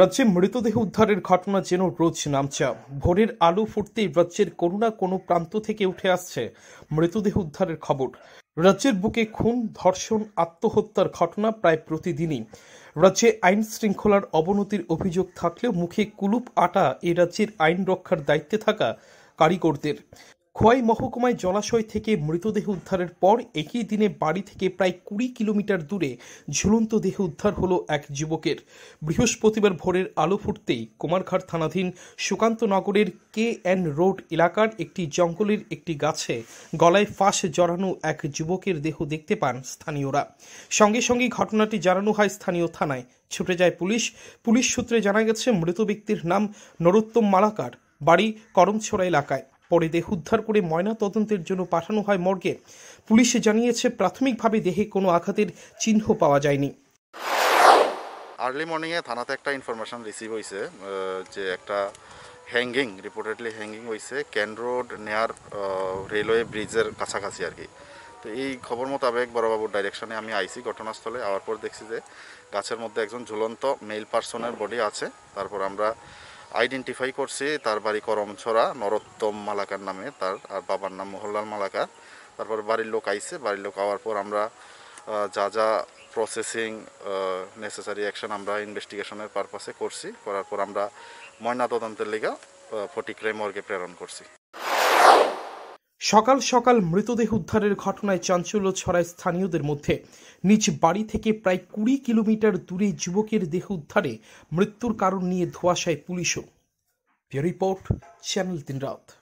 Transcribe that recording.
রাজ্যে মৃতদেহ উদ্ধারের ঘটনা যেন রোজ নামচা ভোরের আলো ফুটতেই রাজ্যের কোনো না কোনো প্রান্ত থেকে উঠে আসছে মৃতদেহ উদ্ধারের খবর রাজ্যের বুকে খুন ধর্ষণ আত্মহত্যার ঘটনা প্রায় প্রতিদিনই রাজ্যে আইন শৃঙ্খলার অবনতির অভিযোগ থাকলেও মুখে কুলুপ আটা এ রাজ্যের আইন রক্ষার দায়িত্বে থাকা কারিগরদের খোয়াই মহকুমায় জলাশয় থেকে মৃতদেহ উদ্ধারের পর একই দিনে বাড়ি থেকে প্রায় কুড়ি কিলোমিটার দূরে ঝুলন্ত দেহ উদ্ধার হলো এক যুবকের বৃহস্পতিবার ভোরের আলো ফুটতেই কুমারঘাট থানাধীন সুকান্ত নগরের কে এন রোড এলাকার একটি জঙ্গলের একটি গাছে গলায় ফাঁস জড়ানো এক যুবকের দেহ দেখতে পান স্থানীয়রা সঙ্গে সঙ্গে ঘটনাটি জানানো হয় স্থানীয় থানায় ছুটে যায় পুলিশ পুলিশ সূত্রে জানা গেছে মৃত ব্যক্তির নাম নরোত্তম মালাকার বাড়ি করমছোড়া এলাকায় পরে দেহ উদ্ধার করে ময়না তদন্তের জন্য পাঠানো হয় মর্গে পুলিশে জানিয়েছে প্রাথমিকভাবে দেহে কোনো আঘাতের চিহ্ন পাওয়া যায়নি আর্লি মর্নিংয়ে থানাতে একটা ইনফরমেশন রিসিভ হয়েছে যে একটা হ্যাঙ্গিং রিপোর্টেডলি হ্যাঙ্গিং হয়েছে ক্যান রোড নেয়ার রেলওয়ে ব্রিজের কাছাকাছি আর কি তো এই খবর মোতাবেক বড়বাবুর ডাইরেকশনে আমি আইসি ঘটনাস্থলে আওয়ার পর দেখছি যে গাছের মধ্যে একজন ঝুলন্ত মেল পার্সনের বডি আছে তারপর আমরা আইডেন্টিফাই করছি তার বাড়ি করমছড়া নরোত্তম মালাকার নামে তার আর বাবার নাম মোহনলাল মালাকার তারপর বাড়ির লোক আইসে বাড়ির লোক আওয়ার পর আমরা যা যা প্রসেসিং নেসেসারি অ্যাকশন আমরা ইনভেস্টিগেশনের পারপাসে করছি করার পর আমরা ময়নাতদন্তের লিগা ফটিক্রাই মর্গে প্রেরণ করছি সকাল সকাল মৃতদেহ উদ্ধারের ঘটনায় চাঞ্চল্য ছড়ায় স্থানীয়দের মধ্যে নিজ বাড়ি থেকে প্রায় কুড়ি কিলোমিটার দূরে যুবকের দেহ উদ্ধারে মৃত্যুর কারণ নিয়ে ধোয়াশায় পুলিশও রিপোর্ট চ্যানেল তিন রাত